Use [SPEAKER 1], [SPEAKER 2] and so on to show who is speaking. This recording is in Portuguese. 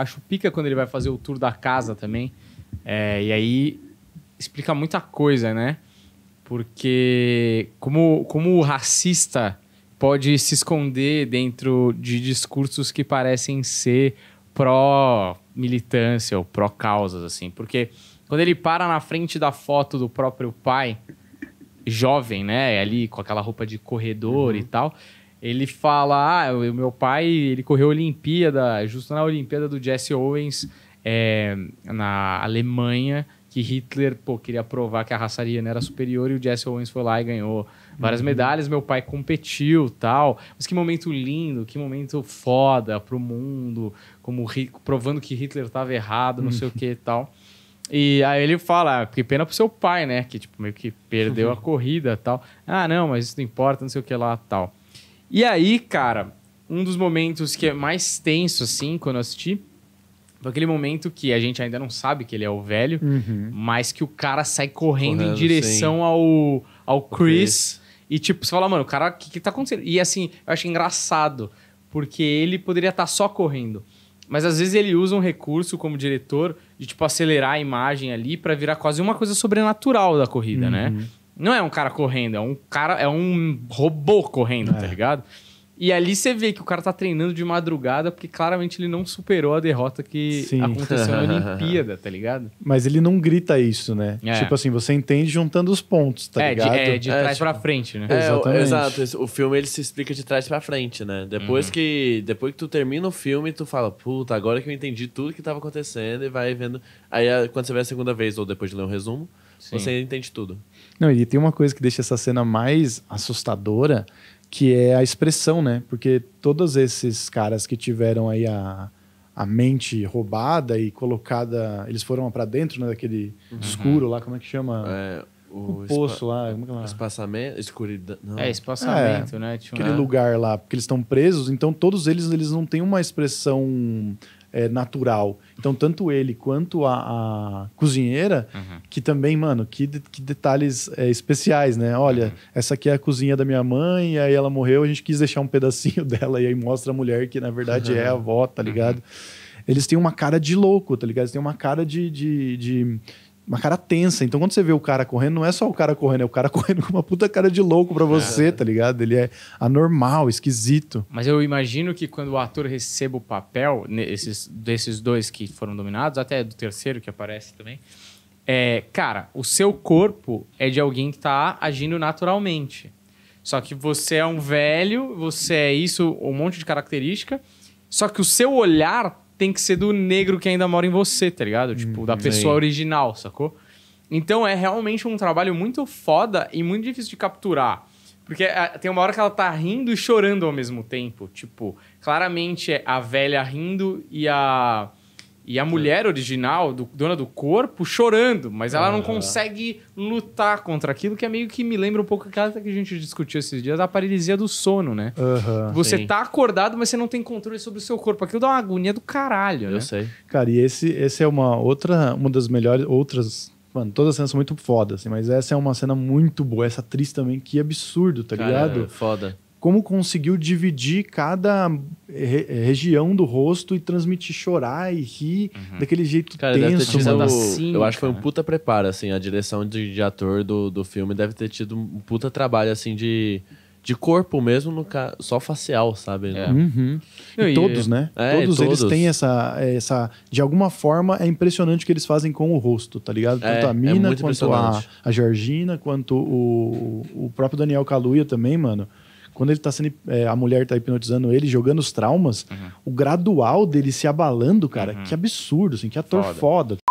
[SPEAKER 1] Acho pica quando ele vai fazer o tour da casa também. É, e aí explica muita coisa, né? Porque como, como o racista pode se esconder dentro de discursos que parecem ser pró-militância ou pró-causas, assim. Porque quando ele para na frente da foto do próprio pai, jovem, né? Ali com aquela roupa de corredor uhum. e tal ele fala, ah, o meu pai, ele correu a Olimpíada, justo na Olimpíada do Jesse Owens, é, na Alemanha, que Hitler, pô, queria provar que a raça ariana era superior e o Jesse Owens foi lá e ganhou várias uhum. medalhas, meu pai competiu, tal. Mas que momento lindo, que momento foda pro mundo, como provando que Hitler estava errado, não uhum. sei o uhum. que, tal. E aí ele fala, ah, que pena pro seu pai, né, que tipo meio que perdeu uhum. a corrida, tal. Ah, não, mas isso não importa, não sei o que lá, tal. E aí, cara, um dos momentos que é mais tenso, assim, quando eu assisti, foi aquele momento que a gente ainda não sabe que ele é o velho, uhum. mas que o cara sai correndo, correndo em direção sim. ao, ao Chris, Chris, E, tipo, você fala, mano, o cara, o que, que tá acontecendo? E, assim, eu acho engraçado, porque ele poderia estar tá só correndo. Mas às vezes ele usa um recurso como diretor de tipo acelerar a imagem ali para virar quase uma coisa sobrenatural da corrida, né? uhum. né? Não é um cara correndo, é um cara, é um robô correndo, tá é. tá ligado? E ali você vê que o cara tá treinando de madrugada porque claramente ele não superou a derrota que Sim. aconteceu na Olimpíada, tá ligado?
[SPEAKER 2] Mas ele não grita isso, né? É. Tipo assim, você entende juntando os pontos, tá é, ligado? É, de, é, de trás é, tipo... pra frente, né? É, Exatamente.
[SPEAKER 1] exato. O filme ele se
[SPEAKER 2] explica de trás pra frente, né? Depois, uhum. que, depois que tu termina o filme, tu fala, puta, agora que eu entendi tudo que tava acontecendo e vai vendo. Aí quando você vê a segunda vez ou depois de ler um resumo. Sim. Você entende tudo. Não, e tem uma coisa que deixa essa cena mais assustadora, que é a expressão, né? Porque todos esses caras que tiveram aí a, a mente roubada e colocada. Eles foram para dentro né, daquele uhum. escuro lá, como é que chama?
[SPEAKER 1] É, o, o poço lá, como é que é Espaçamento, escuridão. É, espaçamento, é, né? Tinha aquele uma...
[SPEAKER 2] lugar lá, porque eles estão presos, então todos eles, eles não têm uma expressão é, natural. Então, tanto ele quanto a, a cozinheira, uhum. que também, mano, que, de, que detalhes é, especiais, né? Olha, uhum. essa aqui é a cozinha da minha mãe, e aí ela morreu, a gente quis deixar um pedacinho dela, e aí mostra a mulher que, na verdade, uhum. é a avó, tá uhum. ligado? Eles têm uma cara de louco, tá ligado? Eles têm uma cara de, de, de uma cara tensa. Então, quando você vê o cara correndo, não é só o cara correndo, é o cara correndo com uma puta cara de louco pra você, é. tá ligado? Ele é anormal, esquisito.
[SPEAKER 1] Mas eu imagino que quando o ator receba o papel, esses, desses dois que foram dominados, até do terceiro que aparece também, é, cara, o seu corpo é de alguém que tá agindo naturalmente. Só que você é um velho, você é isso, um monte de característica. Só que o seu olhar tem que ser do negro que ainda mora em você, tá ligado? Tipo, uhum, da pessoa sim. original, sacou? Então é realmente um trabalho muito foda e muito difícil de capturar. Porque é, tem uma hora que ela tá rindo e chorando ao mesmo tempo. Tipo, claramente é a velha rindo e a e a mulher original, do, dona do corpo, chorando, mas ela não consegue lutar contra aquilo, que é meio que me lembra um pouco aquela que a gente discutiu esses dias, a paralisia do sono, né?
[SPEAKER 2] Uhum. Você Sim. tá
[SPEAKER 1] acordado, mas você não tem controle sobre o seu corpo. Aquilo dá uma agonia do caralho, Eu né? sei.
[SPEAKER 2] Cara, e esse, esse é uma outra, uma das melhores, outras Mano, todas as cenas são muito fodas, assim, mas essa é uma cena muito boa. Essa atriz também, que absurdo, tá Cara, ligado? É foda. Como conseguiu dividir cada re, é, região do rosto e transmitir chorar e rir uhum. daquele jeito cara, tenso. Deve ter assim, eu acho que foi um puta preparo, assim. A direção de, de, ator do, do filme deve ter tido um puta trabalho, assim, de de corpo mesmo, no ca... só facial, sabe? É. Uhum. E, e, todos, né? É, todos, todos, eles têm essa, essa. De alguma forma, é impressionante o que eles fazem com o rosto, tá ligado? É, Tanto é, a Mina, quanto a, a Georgina, quanto o, o próprio Daniel Kaluuya também, mano quando ele tá sendo. É, a mulher tá hipnotizando ele, jogando os traumas, uhum. o gradual dele se abalando, cara, uhum. que absurdo, assim, que ator foda. foda.